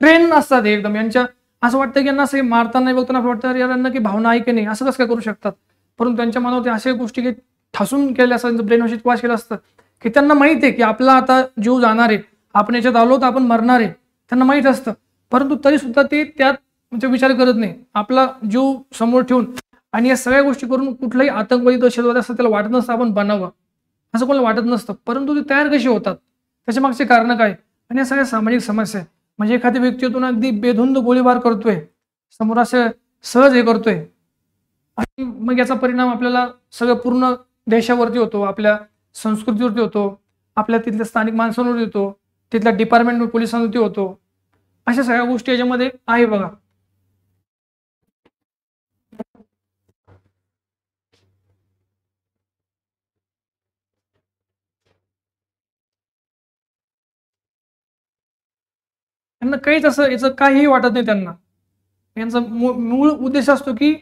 A: ट्रेन असतात एकदम यांच्या असं वाटतं की यांना असं मारताना बघताना वाटतं यांना की भावना आहे की नाही असं कसं काय करू शकतात परंतु त्यांच्या मनावरती अशा गोष्टी काही ठासून केल्या असतात ब्रेन वाश केलं असतं की त्यांना माहिती आहे की आपला आता जीव जाणार आहे आपण याच्यात आलो तर आपण मरणार आहे त्यांना माहीत असतं परंतु तरीसुद्धा ते त्यात म्हणजे विचार करत नाही आपला जीव समोर ठेवून आणि या सगळ्या गोष्टी करून कुठलाही आतंकवादी दहशतवाद असं त्याला वाटत नसतं आपण बनावं असं कोणाला वाटत नसतं परंतु ते तयार कशी होतात त्याच्या मागचे कारण काय आणि या सगळ्या सामाजिक समस्या म्हणजे एखाद्या व्यक्तीतून अगदी बेधुंद गोळीबार करतोय समोर असं सहज हे करतोय आणि मग याचा परिणाम आपल्याला सगळं पूर्ण देशावरती होतो आपल्या संस्कृतीवरती होतो आपल्या तिथल्या स्थानिक माणसांवरती होतो तिथल्या डिपार्टमेंट पोलिसांवरती होतो अशा सगळ्या गोष्टी याच्यामध्ये आहे बघा त्यांना काहीच असं याचं काहीही वाटत नाही त्यांना यांचा मूळ उद्देश असतो की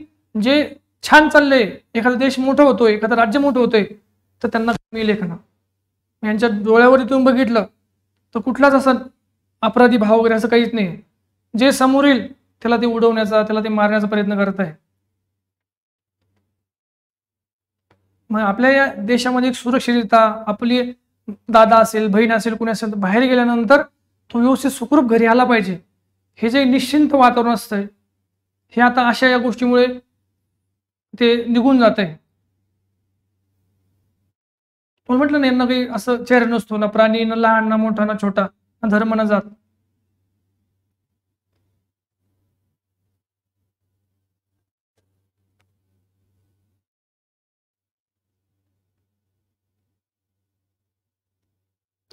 A: जे छान चाललंय एखादा देश मोठा होतोय एखादं राज्य मोठं होतंय तर त्यांना कमी लेखना यांच्या डोळ्यावर तुम्ही बघितलं तर कुठलाच असं अपराधी भाव वगैरे असं काहीच नाही जे समोर येईल त्याला ते उडवण्याचा त्याला ते मारण्याचा प्रयत्न करत आहे मग आपल्या या देशामध्ये एक सुरक्षितता आपली दादा असेल बहीण असेल कुणी असेल बाहेर गेल्यानंतर तो व्यवस्थित सुखरूप घरी आला पाहिजे हे जे निश्चिंत वातावरण असतंय हे आता अशा या गोष्टीमुळे ते निघून जात आहे पण म्हटलं ना यांना काही असं चेहरा नसतो ना प्राणी ना लहान ना मोठा ना छोटा म्हणा जात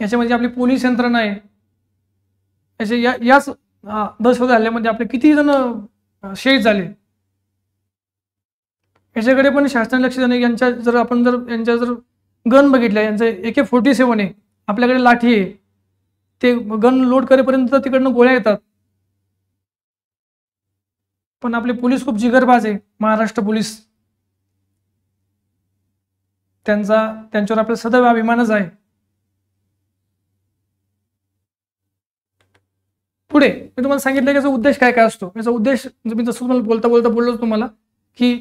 A: याच्यामध्ये आपली पोलीस यंत्रणा आहे याचे या याच दहशत हल्ल्यामध्ये आपले किती जण शहीद झाले याच्याकडे पण शासनाने लक्ष देणे यांच्या जर आपण जर यांच्या जर गन बघितल्या यांचं ए के फोर्टी सेवन आहे आपल्याकडे लाठी आहे ते गन लोड करेपर्यंत तिकडनं गोळ्या येतात पण आपले पोलीस खूप जिगरबाज आहे महाराष्ट्र पोलीस त्यांचा त्यांच्यावर आपला सदैव अभिमानच आहे पुढे मी तुम्हाला सांगितलं की याचा उद्देश काय काय असतो याचा उद्देश म्हणजे मी जसं तुम्हाला बोलता बोलता बोललो तुम्हाला की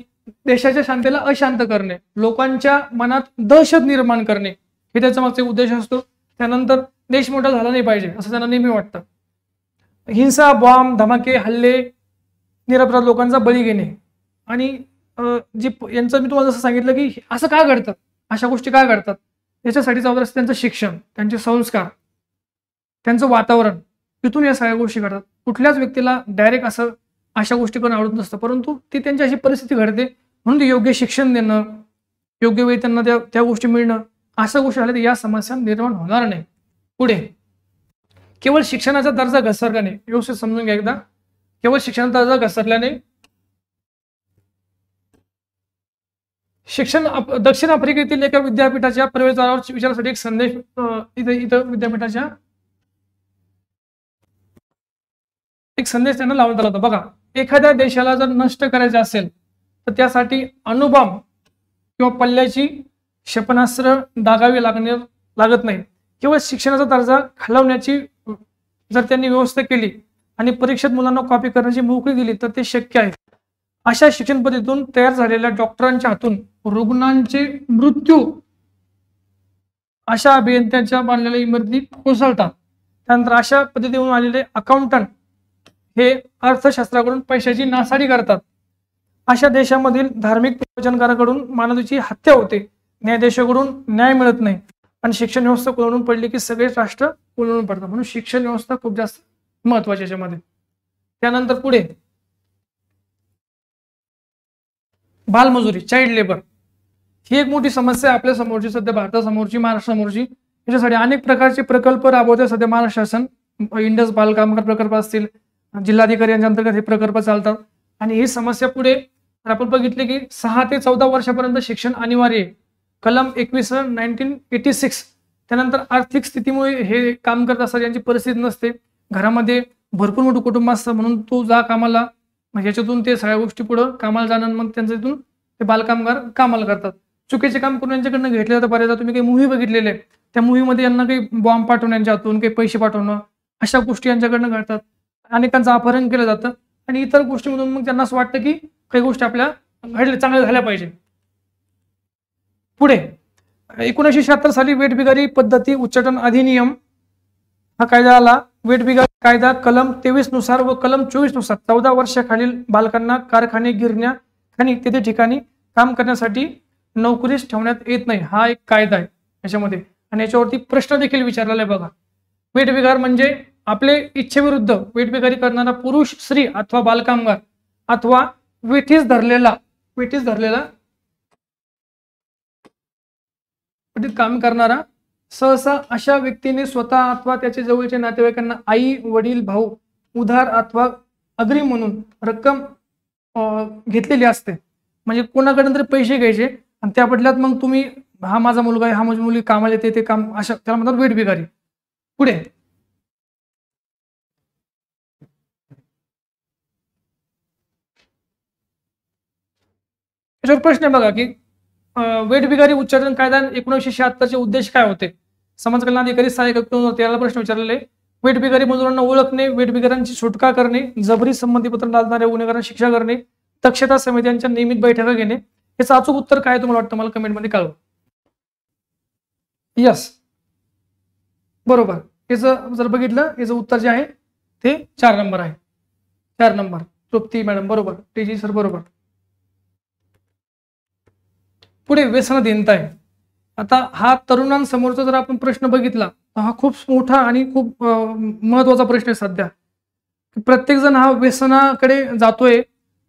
A: देशाच्या शांतीला अशांत करणे लोकांच्या मनात दहशत निर्माण करणे हे त्याचा मागचा उद्देश असतो त्यानंतर देश मोठा झाला नाही पाहिजे असं त्यांना नेहमी वाटतं हिंसा बॉम्ब धमाके हल्ले निरपराध लोकांचा बळी घेणे आणि जे यांचं मी तुम्हाला जसं सांगितलं की असं का घडतं अशा गोष्टी का घडतात याच्यासाठी जबाबदार असतं त्यांचं शिक्षण त्यांचे संस्कार त्यांचं वातावरण तिथून या सगळ्या गोष्टी घडतात कुठल्याच व्यक्तीला डायरेक्ट असं अशा गोष्टी पण आवडत नसतं परंतु ती त्यांची अशी परिस्थिती घडते म्हणून ते योग्य शिक्षण देणं योग्य वेळी त्यांना त्या त्या गोष्टी मिळणं अशा गोष्टी झाल्या तर या समस्या निर्माण होणार नाही पुढे केवळ शिक्षणाचा दर्जा घसरल्याने व्यवस्थित समजून घ्या एकदा केवळ शिक्षणाचा दर्जा घसरल्याने शिक्षण दक्षिण आफ्रिकेतील एका विद्यापीठाच्या प्रवेशद्वारावर विचारासाठी एक संदेश इथे विद्यापीठाच्या एक संदेश त्यांना लावण्यात आला होता बघा एखाद्या देशाला जर नष्ट करायचं असेल तर त्यासाठी अणुबॉम्ब किंवा पल्ल्याची क्षेपणास्त्र दागावी लागणे लागत नाही किंवा शिक्षणाचा दर्जा खालवण्याची जर त्यांनी व्यवस्था केली आणि परीक्षेत मुलांना कॉपी करण्याची मोकळी दिली तर ते शक्य आहे अशा शिक्षण पद्धतीतून तयार झालेल्या डॉक्टरांच्या हातून रुग्णांचे मृत्यू अशा अभियंत्यांच्या बांधलेल्या इमारती कोसळतात त्यानंतर अशा पद्धतीवरून आलेले अकाउंटंट हे अर्थशास्त्राकडून पैशाची नासाडी करतात अशा देशामधील धार्मिक प्रवचनकाराकडून मानवीची हत्या होते न्यायाधीशाकडून न्याय मिळत नाही आणि शिक्षण व्यवस्था कोळून पडली की सगळेच राष्ट्र कोलडून पडतात म्हणून शिक्षण व्यवस्था खूप जास्त महत्वाची याच्यामध्ये त्यानंतर पुढे बालमजुरी चाइल्ड लेबर ही एक मोठी समस्या आपल्या समोरची सध्या भारतासमोरची महाराष्ट्रासमोरची याच्यासाठी अनेक प्रकारचे प्रकल्प राबवते सध्या महाराष्ट्र शासन इंडस बाल कामगार प्रकल्प असतील जिल्हाधिकारी यांच्या अंतर्गत हे प्रकल्प चालतात आणि ही समस्या पुढे आपण बघितले की सहा ते चौदा वर्षापर्यंत शिक्षण अनिवार्य आहे कलम एकवीस नाईन्टीन एटी सिक्स त्यानंतर आर्थिक स्थितीमुळे हे काम करत असतात यांची परिस्थिती नसते घरामध्ये भरपूर मोठं कुटुंब असतं म्हणून तो जा कामाला ह्याच्यातून ते सगळ्या गोष्टी पुढं कामाला जाणं मग त्यांच्यातून ते बालकामगार कामाला करतात चुकीचे काम करून यांच्याकडनं घेतले जातं बऱ्याचदा तुम्ही काही मूवी बघितलेले त्या मूवीमध्ये यांना काही बॉम्ब पाठवणं यांच्यातून काही पैसे पाठवणं अशा गोष्टी यांच्याकडनं घडतात अनेकांचं अपहरण केलं जातं आणि इतर गोष्टीमधून मग त्यांना असं वाटतं की काही गोष्टी आपल्या घडल्या चांगल्या झाल्या पाहिजे पुढे एकोणीसशे शहात्तर साली वेटबिगारी पद्धती उच्चाटन अधिनियम हा कायदा आला वेटबिगारी कायदा कलम तेवीस नुसार व कलम चोवीस नुसार चौदा वर्षाखालील बालकांना कारखाने गिरण्या आणि तेथे ठिकाणी काम करण्यासाठी नोकरीस ठेवण्यात येत नाही हा एक कायदा आहे याच्यामध्ये आणि याच्यावरती प्रश्न देखील विचारलेला आहे बघा वेटबिगार म्हणजे आपले इच्छेविरुद्ध वेटबिगारी करणारा पुरुष स्त्री अथवा बालकामगार अथवा वेठीस धरलेला विठीस धरलेला म्हणजे काम करणारा सहसा अशा व्यक्तीने स्वतः अथवा त्याच्या जवळच्या नातेवाईकांना आई वडील भाऊ उधार अथवा अग्रिम म्हणून रक्कम घेतलेली असते म्हणजे कोणाकडून तरी पैसे घ्यायचे आणि त्या बदल्यात मग तुम्ही हा माझा मुलगा आहे हा माझी मुलगी कामाला येते ते काम अशा त्याला म्हणतात वेट बिघारी पुढे याच्यावर प्रश्न बघा की वेटबिगारी उच्चारण कायदा एकोणीसशे शहात्तरचे उद्देश काय होते समाज कल्याण अधिकारी सहाय्यक दोन प्रश्न विचारलेले वेटबिगारी मजुरांना ओळखणे वेटबिगारांची सुटका करणे जबरी संबंधी पत्र लादणाऱ्या गुन्हेगारांना शिक्षा करणे दक्षता समित्यांच्या नियमित बैठका घेणे याचं अचूक उत्तर काय तुम्हाला वाटतं मला कमेंटमध्ये कळवा यस बरोबर याचं जर बघितलं याचं उत्तर जे आहे ते चार नंबर आहे चार नंबर तृप्ती मॅडम बरोबर टीजी सर बरोबर पुढे व्यसन आहे आता हा तरुणांसमोरचा जर आपण प्रश्न बघितला तर हा खूप मोठा आणि खूप महत्वाचा प्रश्न आहे सध्या प्रत्येक जण हा व्यसनाकडे जातोय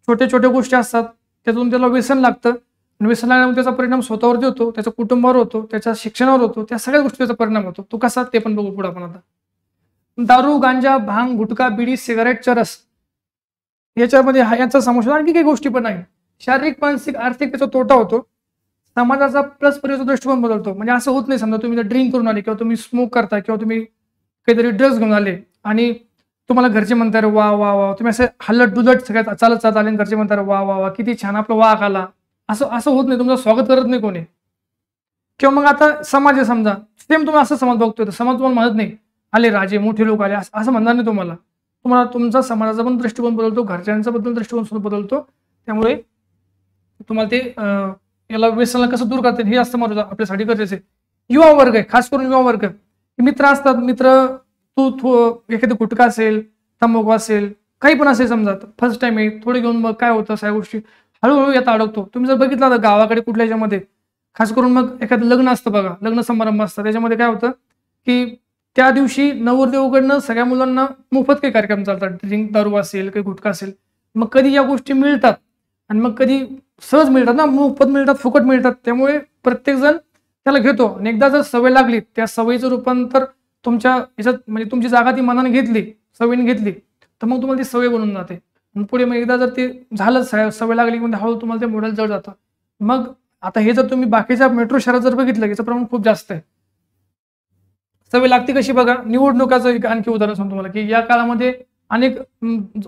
A: छोट्या छोट्या गोष्टी असतात त्यातून त्याला व्यसन लागतं व्यसन लागल्यामुळे त्याचा परिणाम स्वतःवरती होतो त्याच्या कुटुंबावर होतो त्याच्या शिक्षणावर होतो त्या सगळ्या गोष्टीचा परिणाम होतो तो कसा ते पण बघू पुढे आपण आता दारू गांजा भांग गुटखा बिडी सिगारेट चरस याच्यामध्ये हा यांचा समावेश आणखी काही गोष्टी पण आहे शारीरिक मानसिक आर्थिक त्याचा तोटा होतो समाजाचा प्लस पर्यायचा दृष्टिकोन बदलतो म्हणजे असं होत नाही समजा तुम्ही ड्रिंक करून आले किंवा तुम्ही स्मोक करता किंवा तुम्ही काहीतरी ड्रेस घेऊन आले आणि तुम्हाला घरचे म्हणतात वा वा वा तुम्ही असं हल्लट डुलट सगळ्यात चालत चालत आले घरचे म्हणतात वा वा वा किती छान आपला वाघ आला असं असं होत नाही तुमचं स्वागत करत नाही कोणी किंवा मग आता समाज आहे समजा सेम तुम्ही असं समाज बघतोय तर समाज तुम्हाला म्हणत नाही आले राजे मोठे लोक आले असं म्हणणार नाही तुम्हाला तुम्हाला तुमचा समाजाचा पण दृष्टिकोन बदलतो घरच्यांचा बद्दल दृष्टिकोन सुद्धा बदलतो त्यामुळे तुम्हाला ते याला व्यसनाला कसं दूर करते हे असतं महत्वाचं आपल्यासाठी गरजेचं युवा वर्ग आहे खास करून युवा वर्ग मित्र असतात मित्र तू एखादं गुटका असेल तंबाखू असेल काही पण असेल समजा फर्स्ट टाइम आहे थोडे घेऊन मग काय होतं सगळ्या गोष्टी हळूहळू यात अडकतो तुम्ही जर बघितला तर गावाकडे कुठल्या याच्यामध्ये खास करून मग एखादं लग्न असतं बघा लग्न समारंभ असतं त्याच्यामध्ये काय होतं की त्या दिवशी नवरदेव उघडणं सगळ्या मुलांना मोफत काही कार्यक्रम चालतात ड्रिंक दारू असेल काही गुटका असेल मग कधी या गोष्टी मिळतात आणि मग कधी सहज मिळतात ना मोफत मिळतात फुकट मिळतात त्यामुळे प्रत्येकजण त्याला घेतो आणि एकदा जर सवय लागली त्या सवयीचं रूपांतर तुमच्या याच्यात म्हणजे तुमची जागा ती मनाने घेतली सवयीने घेतली तर मग तुम्हाला ती सवय बनून जाते पुढे मग एकदा जर ते झालं सवय लागली म्हणजे हळू तुम्हाला ते मॉडेल जड जातं मग आता हे जर तुम्ही बाकीच्या मेट्रो शहरात जर बघितलं याचं प्रमाण खूप जास्त आहे सवय लागते कशी बघा निवडणुकाचं एक आणखी उदाहरण सांगतो तुम्हाला की या काळामध्ये अनेक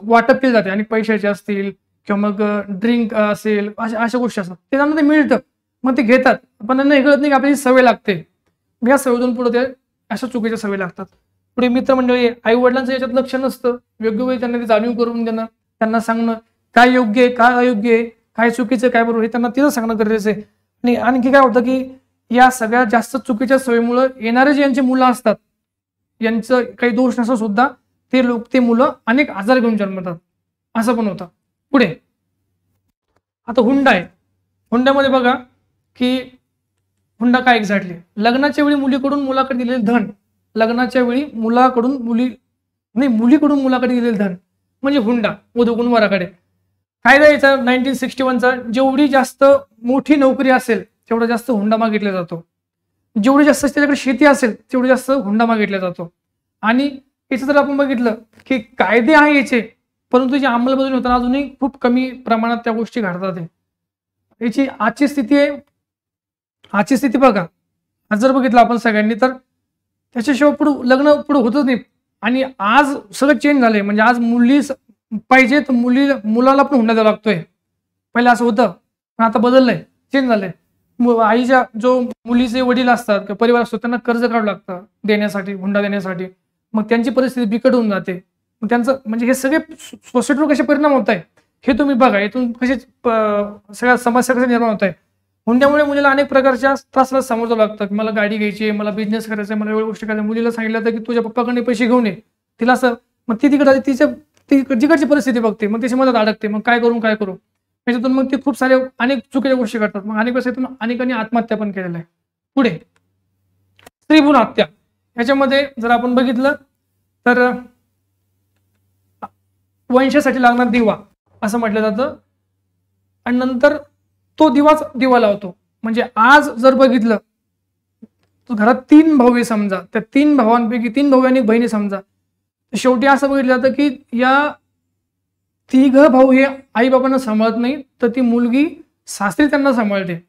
A: वाटप केले जाते अनेक पैशाचे असतील किंवा मग ड्रिंक असेल अशा अशा गोष्टी असतात ते त्यांना ते मिळतं मग ते घेतात पण त्यांना हे कळत नाही की आपल्याला सवय लागते या सवयतून पुढे ते अशा चुकीच्या सवय लागतात पुढे मित्रमंडळी आई वडिलांचं याच्यात लक्ष नसतं योग्य वेळी त्यांना ते जाणीव करून देणं त्यांना सांगणं काय योग्य आहे काय अयोग्य आहे काय चुकीचं काय बरोबर हे त्यांना तिथं सांगणं गरजेचं आहे आणि आणखी काय होतं की या सगळ्यात जास्त चुकीच्या सवयीमुळे येणारे जे यांची मुलं असतात यांचं काही दोष नसं सुद्धा ते लोक ते मुलं अनेक आजार घेऊन जन्मतात असं पण होतं पुढे आता हुंडा आहे हुंड्यामध्ये बघा की हुंडा काय एक्झॅक्टली लग्नाच्या वेळी मुलीकडून मुलाकडे दिलेले धन लग्नाच्या वेळी मुलाकडून मुली नाही मुलीकडून मुलाकडे दिलेले धन म्हणजे हुंडा उदगुण वराकडे कायदा याचा नाईन्टीन सिक्स्टी वनचा जेवढी जास्त मोठी नोकरी असेल तेवढा जास्त हुंडा मागितला जातो जेवढी जास्त त्याच्याकडे शेती असेल तेवढी जास्त हुंडा मागितला जातो आणि याचं जर आपण बघितलं की कायदे आहे याचे परंतु जी अंमलबजावणी होताना अजूनही खूप कमी प्रमाणात त्या गोष्टी घडतात याची आजची स्थिती आहे आजची स्थिती बघा आज जर बघितलं आपण सगळ्यांनी तर त्याच्याशिवाय पुढं लग्न पुढं होतच नाही आणि आज सगळं चेंज झालंय म्हणजे आज मुली पाहिजे तर मुली मुलाला पण हुंडा द्यावा लागतोय पहिले असं होतं पण आता बदललंय चेंज झालंय आईच्या जो मुलीचे वडील असतात किंवा परिवार असतो त्यांना कर्ज काढू लागतं देण्यासाठी हुंडा देण्यासाठी मग त्यांची परिस्थिती बिकट होऊन जाते त्यांचं म्हणजे हे सगळे सोसायटीवर कसे परिणाम होत आहे हे तुम्ही बघा इथून कसे सगळ्या समस्या कशा निर्माण होत आहे हुंड्यामुळे मुलीला अनेक प्रकारच्या त्रासला सामोरं जावं लागतं मला गाडी घ्यायची आहे मला बिझनेस करायचा आहे मला वेळ गोष्टी करायचं मुलीला सांगितलं तर की तुझ्या पप्पाकडे पैसे घेऊन ये तिला असं मग ती तिकडे तिच्या ती जिकडची परिस्थिती बघते मग तिची मदत अडकते मग काय करू काय करू त्याच्यातून मग ते खूप सारे अनेक चुकीच्या गोष्टी करतात मग अनेक वेळेस अनेकांनी आत्महत्या पण केलेल्या आहे पुढे स्त्रीभूण हत्या याच्यामध्ये जर आपण बघितलं तर वंशासाठी लागणार दिवा असं म्हटलं जातं आणि नंतर तो दिवाच दिवा लावतो म्हणजे आज जर बघितलं घरात तीन भाऊ समजा त्या तीन भावांपैकी तीन भाऊ आणि बहिणी समजा शेवटी असं बघितलं जातं की या तिघ भाऊ हे आई बाबांना सांभाळत नाही तर ती मुलगी सासरी त्यांना सांभाळते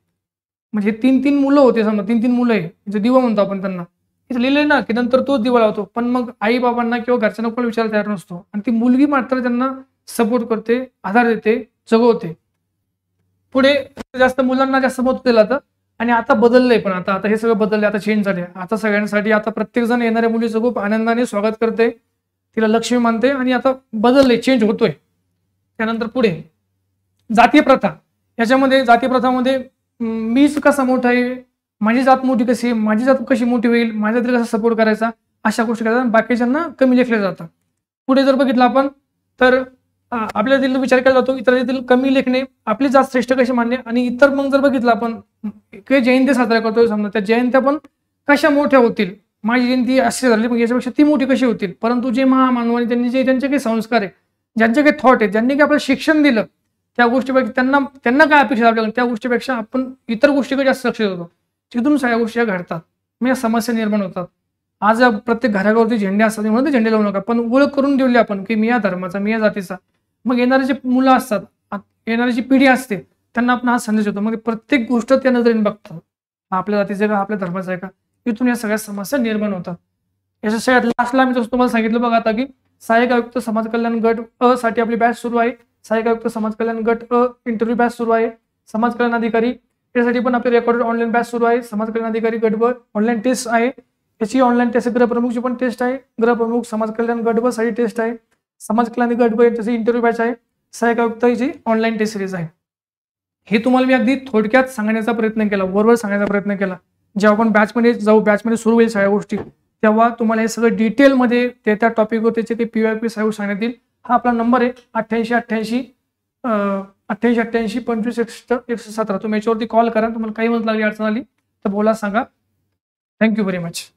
A: म्हणजे तीन तीन मुलं होते समजा तीन तीन मुलं आहे म्हणजे दिवा म्हणतो आपण त्यांना इथं लिहिलंय ना की नंतर तोच दिवा लावतो पण मग आई बाबांना किंवा घरच्यांना कोण विचार तयार नसतो आणि ती मुलगी मात्र त्यांना सपोर्ट करते आधार देते जगवते पुढे जास्त मुलांना जास्त मत दिलं जातं आणि आता बदललंय पण आता आता हे सगळं बदललंय आता चेंज झाले आता सगळ्यांसाठी आता प्रत्येक जण येणाऱ्या मुलीचं खूप आनंदाने स्वागत करते तिला लक्ष्मी मानते आणि आता बदललंय चेंज होतोय त्यानंतर पुढे जातीय प्रथा याच्यामध्ये जातीय प्रथामध्ये मीच कसा मोठा आहे माझी जात मोठी कशी माझी जात कशी मोठी होईल माझ्या तरी कसा सपोर्ट करायचा अशा गोष्टी करायचा बाकीच्यांना कमी लेखल्या जातात पुढे जर बघितलं आपण तर आपल्या दिल विचार केला जातो इतर देखील कमी लेखणे आपली जात श्रेष्ठ कशी मानणे आणि इतर मग जर बघितलं आपण काही जयंती साजरा करतो समजा त्या जयंत्या पण कशा मोठ्या होतील माझी जयंती अशी झाली मग म्हणजे याच्यापेक्षा ती मोठी कशी होतील परंतु जे महामानवाने त्यांनी जे ज्यांचे काही संस्कार आहे ज्यांचे काही थॉट आहेत ज्यांनी काही आपलं शिक्षण दिलं त्या गोष्टीपेक्षा त्यांना त्यांना काय अपेक्षा आपल्याकडे त्या गोष्टीपेक्षा आपण इतर गोष्टीकडे जास्त लक्ष देतो तिथून सगळ्या गोष्टी घडतात म्हणजे समस्या निर्माण होतात आज प्रत्येक घरावरती झेंडे असतात म्हणून ते झेंडे लावू नका पण ओळख करून देऊ आपण की मी या धर्माचा मी या जातीचा मग येणारे जे मुलं असतात येणारी जी पिढी असते त्यांना आपण हा संदेश होतो मग प्रत्येक गोष्ट त्या नजरेने बघतात आपल्या जातीचं का आपल्या धर्माचं आहे का इथून या सगळ्या समस्या निर्माण होतात याच्या सगळ्यात लास्टला मी जसं तुम्हाला सांगितलं बघा आता की सहाय्यक आयुक्त समाज कल्याण गट अ साठी आपली बॅच सुरू आहे सहाय्यक आयुक्त समाज कल्याण गट अ इंटरव्ह्यू बॅच सुरू आहे समाज कल्याण अधिकारी त्यासाठी पण आपली रेकॉर्डेड ऑनलाईन बॅच सुरू आहे समाज कल्याण अधिकारी गट ऑनलाईन टेस्ट आहे त्याची ऑनलाईन टेस्ट गृहप्रमुखची पण टेस्ट आहे गृहप्रमुख समाज कल्याण गट साठी टेस्ट आहे समाज कल्याण गट यांच्यासाठी इंटरव्ह्यू बॅच आहे सहाय्यक आयुक्ताची ऑनलाईन टेस्ट सिरीज आहे हे तुम्हाला मी अगदी थोडक्यात सांगण्याचा प्रयत्न केला बरोबर सांगण्याचा प्रयत्न केला जेव्हा आपण बॅचमध्ये जाऊ बॅचमध्ये सुरू होईल सगळ्या गोष्टी तेव्हा तुम्हाला हे सगळं डिटेलमध्ये ते त्या टॉपिकवर त्याचे ते पी वाय पी साहेब सांगण्यात येईल हा आपला नंबर आहे अठ्ठ्याऐंशी अठ्ठ्याऐंशी अठ्ठ्याऐंशी अठ्ठ्याऐंशी पंचवीस एकसष्ट एकशे सतरा तुम्ही याच्यावरती कॉल करा तुम्हाला काही मदत लागली अडचण आली तर बोला सांगा थँक्यू व्हेरी मच